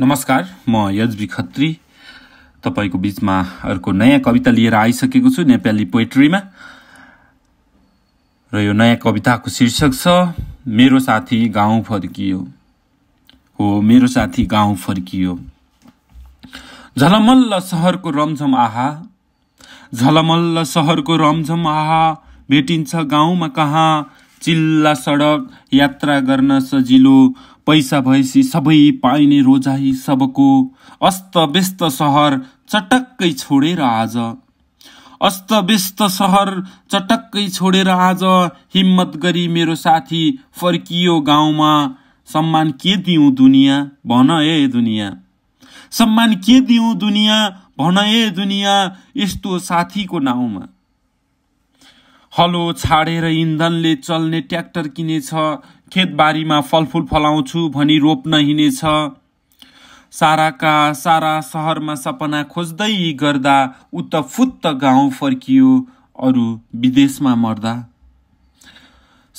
नमस्कार म यज्वी खत्री तपाईँको बिचमा अर्को नयाँ कविता लिएर आइसकेको छु नेपाली पोइट्रीमा र यो नयाँ कविताको शीर्षक छ मेरो साथी गाउँ फर्कियो हो मेरो साथी गाउँ फर्कियो झलमल्ल सहरको रमझम आहा झलमल्ल सहरको रमझम आहा भेटिन्छ गाउँमा कहाँ चिल्ला सडक यात्रा गर्न सजिलो पैसा भएपछि सबै पाइने रोजाही सबको अस्तव्यस्त सहर चटक्कै छोडेर आज अस्तव्यस्त सहर चटक्कै छोडेर आज हिम्मत गरी मेरो साथी फर्कियो गाउँमा सम्मान के दिउँ दुनियाँ भन ए दुनियाँ सम्मान के दिउँ दुनियाँ भन ए दुनियाँ यस्तो साथीको नाउँमा हलो छाडेर इन्धनले चल्ने ट्र्याक्टर किनेछ खेतबारीमा फलफुल फलाउँछु भनी रोप्न हिँडेछ साराका सारा सहरमा सपना खोज्दै गर्दा उत फुत्त गाउँ फर्कियो अरू विदेशमा मर्दा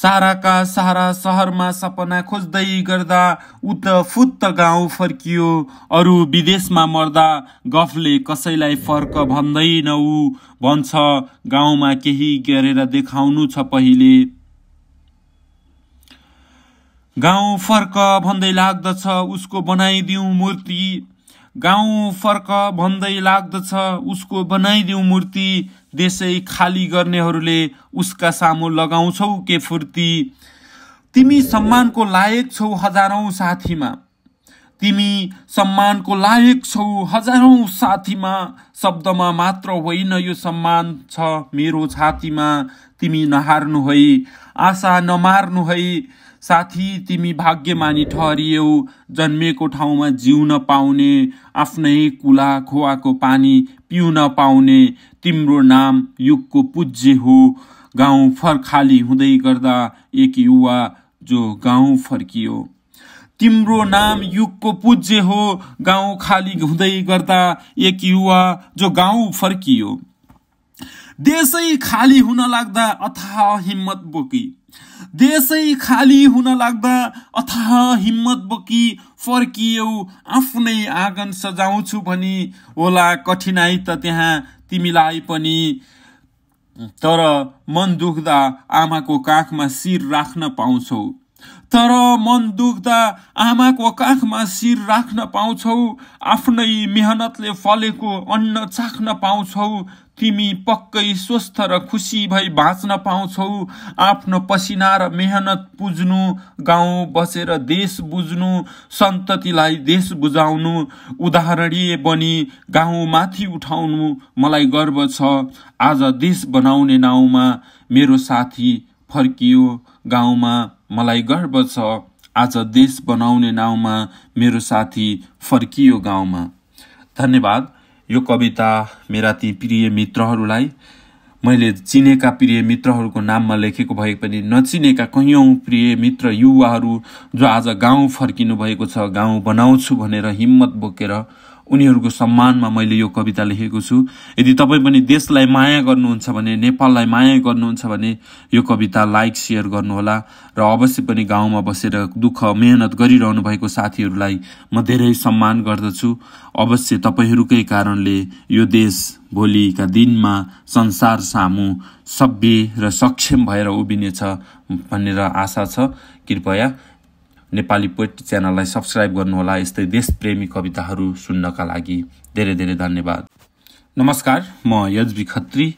साराका सारा सहरमा सपना खोज्दै गर्दा उत फुत्त गाउँ फर्कियो अरू विदेशमा मर्दा गफले कसैलाई फर्क भन्दैन ऊ भन्छ गाउँमा केही गरेर देखाउनु छ पहिले गाउँ फर्क भन्दै लाग्दछ उसको बनाइदिउँ मूर्ति गाउँ फर्क भन्दै लाग्दछ उसको बनाइदिउँ मूर्ति देशै खाली गर्नेहरूले उसका सामु लगाउँछौ के फुर्ती तिमी सम्मानको लायक छौ हजारौँ साथीमा तिमी सम्मानको लायक छौ हजारौँ साथीमा शब्दमा मात्र होइन यो सम्मान छ मेरो छातीमा तिमी नहार्नु है आशा नमार्नु है साथी तिमी भाग्यमानी ठहरियौ जन्मेको ठाउँमा जिउन पाउने आफ्नै कुला खोवाको पानी पिउन पाउने तिम्रो नाम युगको पूज्य हो गाउँ फर्खाली हुँदै गर्दा एक युवा जो गाउँ फर्कियो तिम्रो नाम युगको पूज्य हो गाउँ खाली हुँदै गर्दा एक युवा जो गाउँ फर्कियो देशै खाली हुन लाग्दा अथाह हिम्मत बोकी देशै खाली हुन लाग्दा अथाह हिम्मत बोकी फर्कियौ आफ्नै आँगन सजाउँछु भनी होला कठिनाई त त्यहाँ तिमीलाई पनि तर मन दुख्दा आमाको काखमा शिर राख्न पाउँछौ तर मन दुख्दा आमाको काखमा शिर राख्न पाउँछौ आफ्नै मेहनतले फलेको अन्न चाख्न पाउँछौ तिमी पक्कै स्वस्थ र खुसी भई बाँच्न पाउँछौ आफ्नो पसिना र मेहनत पुज्नु गाउँ बसेर देश बुझ्नु सन्ततिलाई देश बुझाउनु उदाहरणीय बनी गाउँ माथि उठाउनु मलाई गर्व छ आज देश बनाउने नाउँमा मेरो साथी फर्कियो गाउँमा मलाई गर्व छ आज देश बनाउने नाउँमा मेरो साथी फर्कियो गाउँमा धन्यवाद यो कविता मेरा ती प्रिय मित्रहरूलाई मैले चिनेका प्रिय मित्रहरूको नाममा लेखेको भए पनि नचिनेका कैयौँ प्रिय मित्र युवाहरू जो आज गाउँ फर्किनु भएको छ गाउँ बनाउँछु भनेर हिम्मत बोकेर उनीहरूको सम्मानमा मैले यो कविता लेखेको छु यदि तपाईँ पनि देशलाई माया गर्नुहुन्छ भने नेपाललाई माया गर्नुहुन्छ भने यो कविता लाइक सेयर गर्नुहोला र अवश्य पनि गाउँमा बसेर दुःख मेहनत गरिरहनु भएको साथीहरूलाई म धेरै सम्मान गर्दछु अवश्य तपाईँहरूकै कारणले यो देश भोलिका दिनमा संसार सामु सभ्य र सक्षम भएर उभिनेछ भनेर आशा छ कृपया नेपाली पोइट्री च्यानललाई सब्सक्राइब गर्नुहोला यस्तै देशप्रेमी कविताहरू सुन्नका लागि धेरै धेरै धन्यवाद नमस्कार म यजवी खत्री